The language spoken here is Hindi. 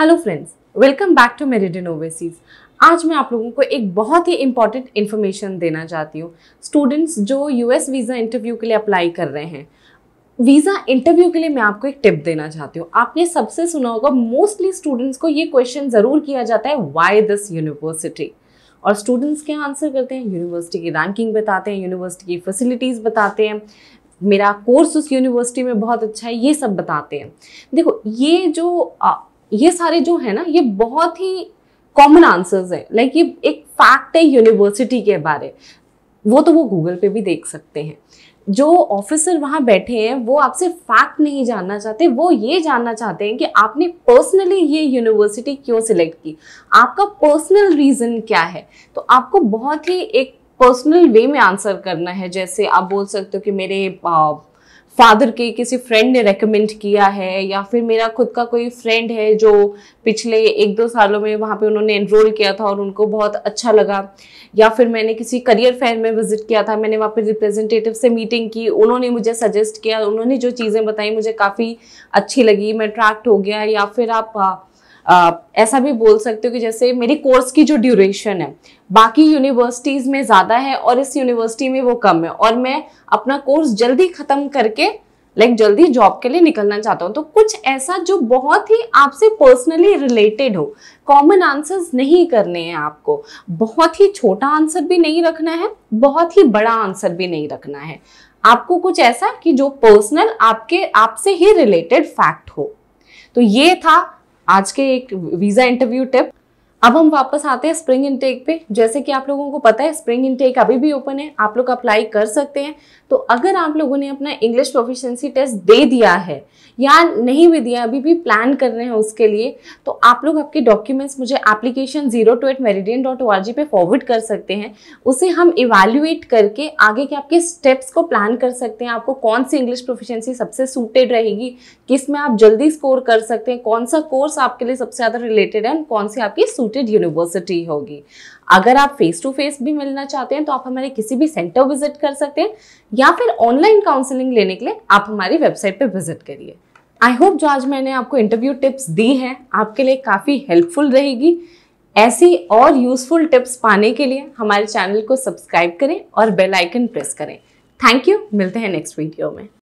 hello friends welcome back to Meridian Overseas आज मैं आप लोगों को एक बहुत ही इंपॉर्टेंट इन्फॉर्मेशन देना चाहती हूँ स्टूडेंट्स जो यूएस वीज़ा इंटरव्यू के लिए अप्लाई कर रहे हैं वीज़ा इंटरव्यू के लिए मैं आपको एक टिप देना चाहती हूँ आपने सबसे सुना होगा मोस्टली स्टूडेंट्स को ये क्वेश्चन ज़रूर किया जाता है वाई दिस यूनिवर्सिटी और स्टूडेंट्स क्या आंसर करते हैं यूनिवर्सिटी की रैंकिंग बताते हैं यूनिवर्सिटी की फैसिलिटीज़ बताते हैं मेरा कोर्स उस यूनिवर्सिटी में बहुत अच्छा है ये सब बताते हैं देखो ये जो ये सारे जो है ना ये बहुत ही कॉमन आंसर्स है लाइक like ये एक फैक्ट है यूनिवर्सिटी के बारे वो तो वो गूगल पे भी देख सकते हैं जो ऑफिसर वहाँ बैठे हैं वो आपसे फैक्ट नहीं जानना चाहते वो ये जानना चाहते हैं कि आपने पर्सनली ये यूनिवर्सिटी क्यों सिलेक्ट की आपका पर्सनल रीज़न क्या है तो आपको बहुत ही एक पर्सनल वे में आंसर करना है जैसे आप बोल सकते हो कि मेरे फादर के किसी फ्रेंड ने रेकमेंड किया है या फिर मेरा खुद का कोई फ्रेंड है जो पिछले एक दो सालों में वहाँ पे उन्होंने एनरोल किया था और उनको बहुत अच्छा लगा या फिर मैंने किसी करियर फेयर में विजिट किया था मैंने वहाँ पे रिप्रेजेंटेटिव से मीटिंग की उन्होंने मुझे सजेस्ट किया उन्होंने जो चीज़ें बताई मुझे काफ़ी अच्छी लगी मैं अट्रैक्ट हो गया या फिर आप ऐसा भी बोल सकते हो कि जैसे मेरी कोर्स की जो ड्यूरेशन है बाकी यूनिवर्सिटीज़ में ज़्यादा है और इस यूनिवर्सिटी में वो कम है और मैं अपना कोर्स जल्दी ख़त्म करके लाइक जल्दी जॉब के लिए निकलना चाहता हूँ तो कुछ ऐसा जो बहुत ही आपसे पर्सनली रिलेटेड हो कॉमन आंसर्स नहीं करने हैं आपको बहुत ही छोटा आंसर भी नहीं रखना है बहुत ही बड़ा आंसर भी नहीं रखना है आपको कुछ ऐसा कि जो पर्सनल आपके आपसे ही रिलेटेड फैक्ट हो तो ये था आज के एक वीज़ा इंटरव्यू टिप अब हम वापस आते हैं स्प्रिंग इनटेक पे जैसे कि आप लोगों को पता है स्प्रिंग इनटेक अभी भी ओपन है आप लोग अप्लाई कर सकते हैं तो अगर आप लोगों ने अपना इंग्लिश प्रोफिशिएंसी टेस्ट दे दिया है या नहीं भी दिया अभी भी प्लान कर रहे हैं उसके लिए तो आप लोग आपके डॉक्यूमेंट्स मुझे application zero two eight meridian dot O R G पे फॉरवर्ड कर सकते हैं उसे हम इवेल्युएट करके आगे के आपके स्टेप्स को प्लान कर सकते हैं आपको कौन सी इंग्लिश प्रोफिशियंसी सबसे सूटेड रहेगी किस में आप जल्दी स्कोर कर सकते हैं कौन सा कोर्स आपके लिए सबसे ज़्यादा रिलेटेड है कौन सी आपकी सूट एफिलिएटेड यूनिवर्सिटी होगी अगर आप फेस टू फेस भी मिलना चाहते हैं तो आप हमारे किसी भी सेंटर विजिट कर सकते हैं या फिर ऑनलाइन काउंसलिंग लेने के लिए आप हमारी वेबसाइट पर विजिट करिए आई होप जो आज मैंने आपको इंटरव्यू टिप्स दी हैं आपके लिए काफ़ी हेल्पफुल रहेगी ऐसी और यूजफुल टिप्स पाने के लिए हमारे चैनल को सब्सक्राइब करें और बेल आइकन प्रेस करें थैंक यू मिलते हैं नेक्स्ट वीडियो में